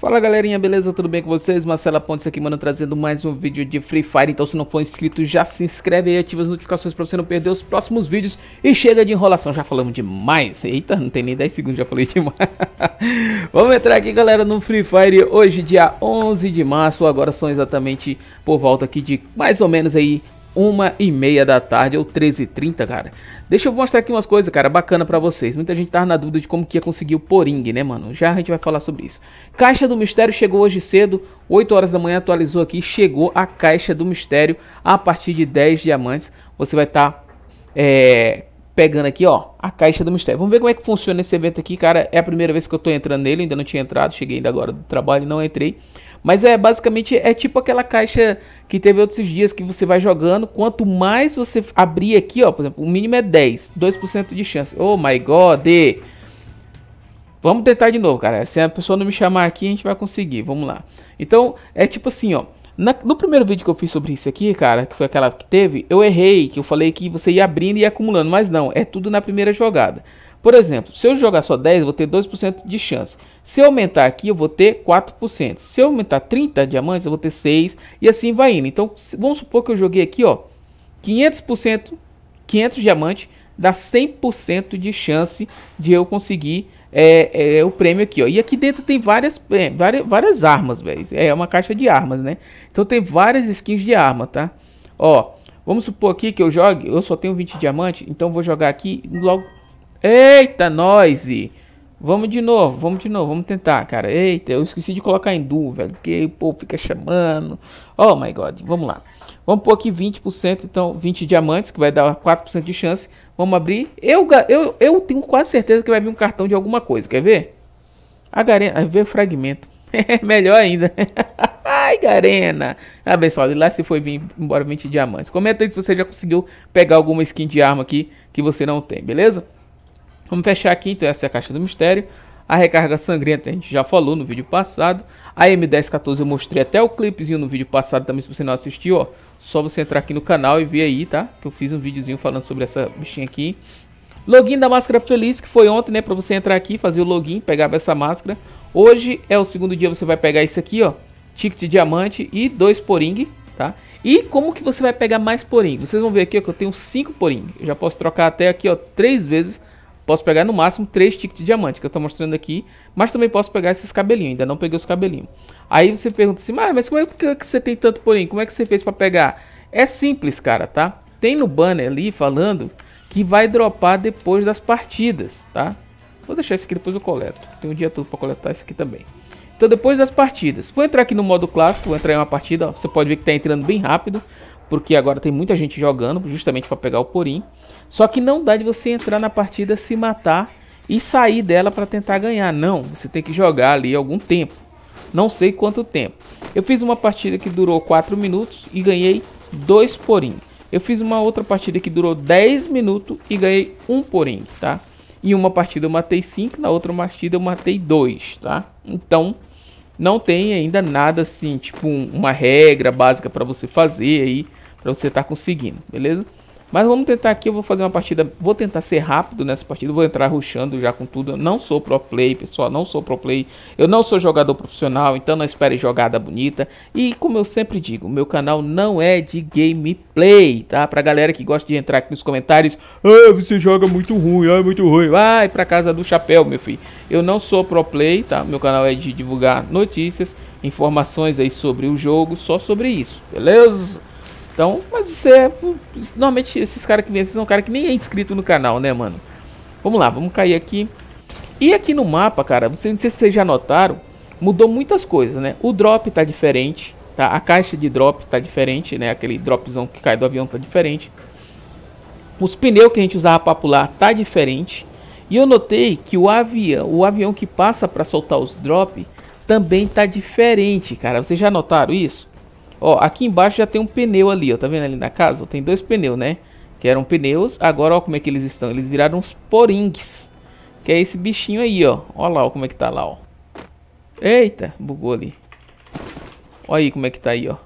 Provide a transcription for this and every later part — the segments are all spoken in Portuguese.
Fala galerinha, beleza? Tudo bem com vocês? Marcela Pontes aqui, mano, trazendo mais um vídeo de Free Fire. Então se não for inscrito, já se inscreve aí, ativa as notificações pra você não perder os próximos vídeos. E chega de enrolação, já falamos demais. Eita, não tem nem 10 segundos, já falei demais. Vamos entrar aqui, galera, no Free Fire. Hoje, dia 11 de março, agora são exatamente por volta aqui de mais ou menos aí uma e meia da tarde ou 13h30, cara. Deixa eu mostrar aqui umas coisas, cara, bacana para vocês. Muita gente tá na dúvida de como que ia conseguir o Poring, né, mano? Já a gente vai falar sobre isso. Caixa do Mistério chegou hoje cedo, 8 horas da manhã atualizou aqui, chegou a Caixa do Mistério a partir de 10 diamantes. Você vai estar tá, é, pegando aqui, ó, a Caixa do Mistério. Vamos ver como é que funciona esse evento aqui, cara. É a primeira vez que eu tô entrando nele, ainda não tinha entrado, cheguei ainda agora do trabalho e não entrei. Mas é basicamente é tipo aquela caixa que teve outros dias que você vai jogando. Quanto mais você abrir aqui, ó, por exemplo, o mínimo é 10, 2% de chance. Oh my god! Vamos tentar de novo, cara. Se a pessoa não me chamar aqui, a gente vai conseguir. Vamos lá. Então, é tipo assim, ó. Na, no primeiro vídeo que eu fiz sobre isso aqui, cara, que foi aquela que teve, eu errei, que eu falei que você ia abrindo e ia acumulando, mas não, é tudo na primeira jogada. Por exemplo, se eu jogar só 10, eu vou ter 2% de chance. Se eu aumentar aqui, eu vou ter 4%. Se eu aumentar 30 diamantes, eu vou ter 6 e assim vai indo. Então, vamos supor que eu joguei aqui, ó, 500%, 500 diamantes, dá 100% de chance de eu conseguir é, é, o prêmio aqui, ó. E aqui dentro tem várias, é, várias, várias armas, velho. É uma caixa de armas, né? Então tem várias skins de arma, tá? Ó, vamos supor aqui que eu jogue, eu só tenho 20 diamantes, então vou jogar aqui logo Eita, noise! Vamos de novo, vamos de novo, vamos tentar, cara. Eita, eu esqueci de colocar em duo, velho, porque o povo fica chamando. Oh my god, vamos lá. Vamos pôr aqui 20%, então 20 diamantes, que vai dar 4% de chance. Vamos abrir. Eu, eu, eu tenho quase certeza que vai vir um cartão de alguma coisa, quer ver? A Garena, ver fragmento. É melhor ainda. Ai, Garena. Ah, pessoal, e lá se foi vir embora 20 diamantes. Comenta aí se você já conseguiu pegar alguma skin de arma aqui que você não tem, beleza? Vamos fechar aqui, então essa é a caixa do mistério. A recarga sangrenta a gente já falou no vídeo passado. A M1014 eu mostrei até o clipezinho no vídeo passado também, se você não assistiu, ó. Só você entrar aqui no canal e ver aí, tá? Que eu fiz um videozinho falando sobre essa bichinha aqui. Login da máscara feliz, que foi ontem, né? Pra você entrar aqui, fazer o login, pegar essa máscara. Hoje é o segundo dia, você vai pegar isso aqui, ó. Ticket de diamante e dois poring, tá? E como que você vai pegar mais poring? Vocês vão ver aqui, ó, que eu tenho cinco poring. Eu já posso trocar até aqui, ó, três vezes Posso pegar no máximo três tickets de diamante, que eu estou mostrando aqui. Mas também posso pegar esses cabelinhos, ainda não peguei os cabelinhos. Aí você pergunta assim, mas, mas como é que você tem tanto porém? Como é que você fez para pegar? É simples, cara, tá? Tem no banner ali falando que vai dropar depois das partidas, tá? Vou deixar isso aqui, depois eu coleto. Tem um dia todo para coletar isso aqui também. Então depois das partidas, vou entrar aqui no modo clássico, vou entrar em uma partida, ó, você pode ver que está entrando bem rápido, porque agora tem muita gente jogando, justamente para pegar o porim. Só que não dá de você entrar na partida, se matar e sair dela para tentar ganhar. Não, você tem que jogar ali algum tempo. Não sei quanto tempo. Eu fiz uma partida que durou 4 minutos e ganhei 2 poring. Eu fiz uma outra partida que durou 10 minutos e ganhei 1 poring, tá? Em uma partida eu matei 5, na outra partida eu matei 2, tá? Então, não tem ainda nada assim, tipo uma regra básica para você fazer aí, para você estar tá conseguindo, beleza? Mas vamos tentar aqui, eu vou fazer uma partida, vou tentar ser rápido nessa partida, vou entrar ruxando já com tudo. Eu não sou pro play, pessoal, não sou pro play. Eu não sou jogador profissional, então não espere jogada bonita. E como eu sempre digo, meu canal não é de gameplay, tá? Pra galera que gosta de entrar aqui nos comentários, ah, você joga muito ruim, ah, muito ruim. Vai pra casa do chapéu, meu filho. Eu não sou pro play, tá? Meu canal é de divulgar notícias, informações aí sobre o jogo, só sobre isso, beleza? Então, mas isso é. Normalmente esses caras que vêm, assim são caras que nem é inscrito no canal, né, mano? Vamos lá, vamos cair aqui. E aqui no mapa, cara, vocês, não sei se vocês já notaram, mudou muitas coisas, né? O drop tá diferente, tá? A caixa de drop tá diferente, né? Aquele dropzão que cai do avião tá diferente. Os pneus que a gente usava para pular tá diferente. E eu notei que o avião, o avião que passa para soltar os drop também tá diferente, cara. Vocês já notaram isso? Ó, aqui embaixo já tem um pneu ali, ó. Tá vendo ali na casa? Ó, tem dois pneus, né? Que eram pneus. Agora, ó como é que eles estão. Eles viraram uns poringues. Que é esse bichinho aí, ó. Ó lá, ó como é que tá lá, ó. Eita, bugou ali. Ó aí como é que tá aí, ó.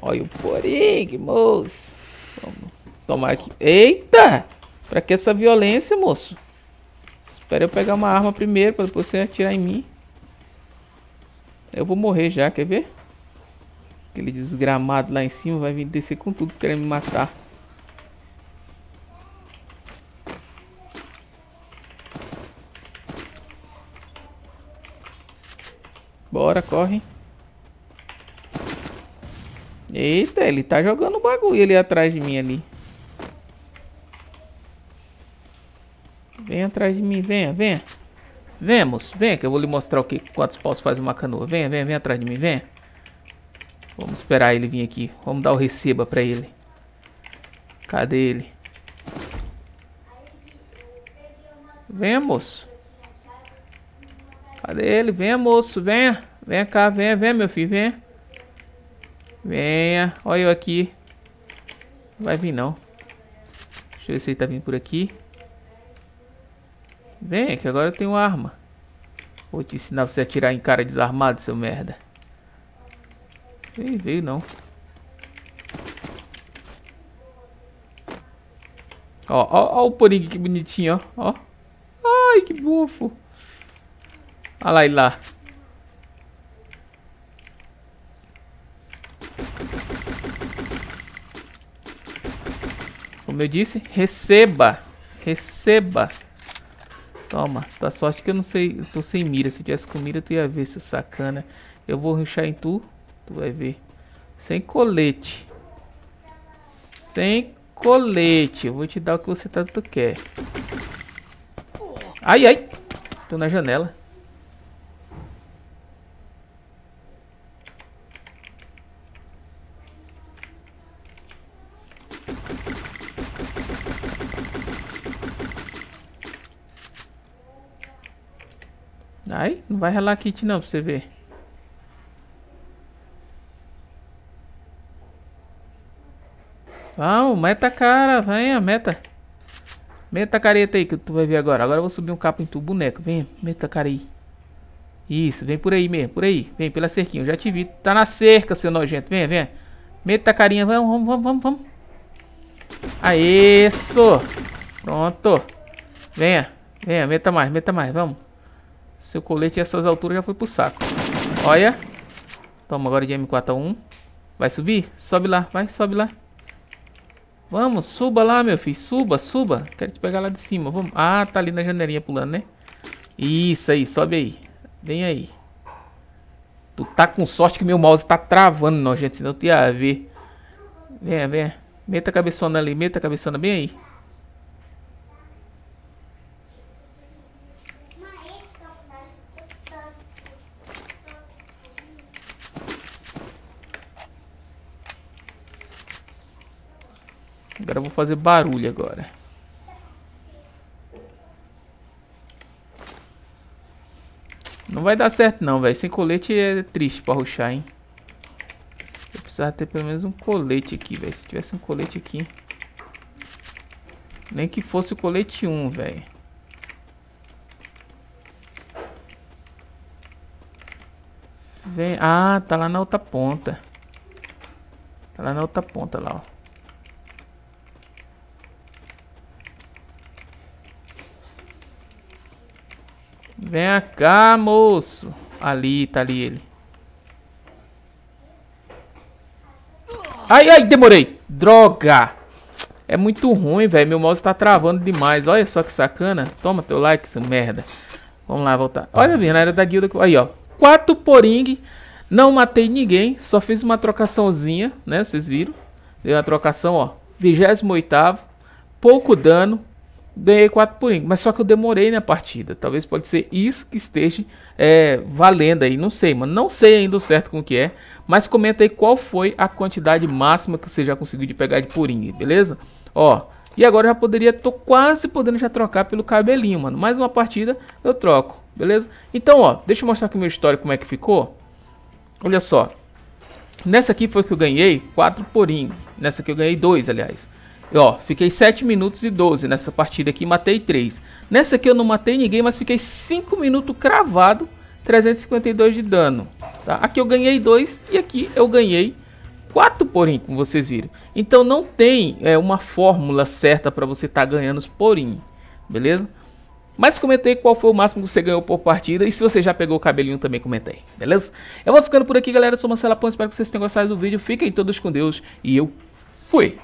Olha o poringue, moço. Vamos tomar aqui. Eita! Pra que essa violência, moço? Espera eu pegar uma arma primeiro pra depois você atirar em mim. Eu vou morrer já, quer ver? Aquele desgramado lá em cima vai vir descer com tudo querendo me matar. Bora, corre. Eita, ele tá jogando bagulho ali atrás de mim ali. Vem atrás de mim, venha, venha. vemos, venha que eu vou lhe mostrar o que quantos paus faz uma canoa. Venha, venha, venha atrás de mim, venha. Vamos esperar ele vir aqui. Vamos dar o receba pra ele. Cadê ele? Vem, moço. Cadê ele? Vem, moço. Venha. Venha cá. Venha, venha, meu filho. Venha. Venha. Olha eu aqui. Não vai vir, não. Deixa eu ver se ele tá vindo por aqui. Vem, que agora eu tenho arma. Vou te ensinar você a atirar em cara desarmado, seu merda. Nem veio não. Ó, ó, ó o poringue que bonitinho, ó. ó. Ai, que bofo. Olha lá ele lá. Como eu disse, receba. Receba. Toma. tá sorte que eu não sei. Eu tô sem mira. Se eu tivesse com mira, tu ia ver, seu sacana. Eu vou ruxar em tu. Tu vai ver. Sem colete. Sem colete. Eu vou te dar o que você tanto tá, quer. Ai, ai. Tô na janela. Ai, não vai relar kit não pra você ver. Vamos, meta cara, venha, meta. Meta a careta aí que tu vai ver agora. Agora eu vou subir um capo em tu, boneco. Vem, meta a cara aí. Isso, vem por aí mesmo, por aí. Vem pela cerquinha, eu já te vi. Tá na cerca, seu nojento. Vem, vem. Meta a carinha, vamos, vamos, vamos, vamos. Aê, isso. Pronto. Venha, venha, meta mais, meta mais, vamos. Seu colete a essas alturas já foi pro saco. Olha. Toma agora de M4 a 1. Vai subir? Sobe lá, vai, sobe lá. Vamos, suba lá, meu filho. Suba, suba. Quero te pegar lá de cima. Vamos. Ah, tá ali na janelinha pulando, né? Isso aí, sobe aí. Vem aí. Tu tá com sorte que meu mouse tá travando, não, gente. Senão eu tu ia ver. Vem, vem, Meta a cabeçona ali, meta a cabeçona bem aí. Eu vou fazer barulho agora. Não vai dar certo não, velho. Sem colete é triste pra ruxar, hein. Eu precisava ter pelo menos um colete aqui, velho. Se tivesse um colete aqui... Nem que fosse o colete 1, velho. Vem... Ah, tá lá na outra ponta. Tá lá na outra ponta, lá, ó. Vem cá, moço. Ali, tá ali ele. Ai, ai, demorei. Droga. É muito ruim, velho. Meu mouse tá travando demais. Olha só que sacana. Toma teu like, essa merda. Vamos lá, voltar. Olha, a era da guilda. Aí, ó. Quatro poring. Não matei ninguém. Só fiz uma trocaçãozinha, né? Vocês viram? Deu uma trocação, ó. 28 Pouco dano ganhei 4 por mas só que eu demorei na partida. Talvez pode ser isso que esteja é, valendo aí, não sei, mano. Não sei ainda o certo com o que é, mas comenta aí qual foi a quantidade máxima que você já conseguiu de pegar de purinho, beleza? Ó, e agora eu já poderia, tô quase podendo já trocar pelo cabelinho, mano. Mais uma partida, eu troco, beleza? Então, ó, deixa eu mostrar aqui meu histórico como é que ficou. Olha só. Nessa aqui foi que eu ganhei 4 porinho. Nessa aqui eu ganhei 2, aliás. Ó, fiquei 7 minutos e 12 nessa partida aqui, matei 3. Nessa aqui eu não matei ninguém, mas fiquei 5 minutos cravado, 352 de dano. Tá? Aqui eu ganhei 2 e aqui eu ganhei 4, porém, como vocês viram. Então não tem é, uma fórmula certa para você estar tá ganhando os porém, beleza? Mas comentei qual foi o máximo que você ganhou por partida. E se você já pegou o cabelinho também, comentei. Beleza? Eu vou ficando por aqui, galera. Eu sou Marcelo Pão. Espero que vocês tenham gostado do vídeo. Fiquem todos com Deus. E eu fui.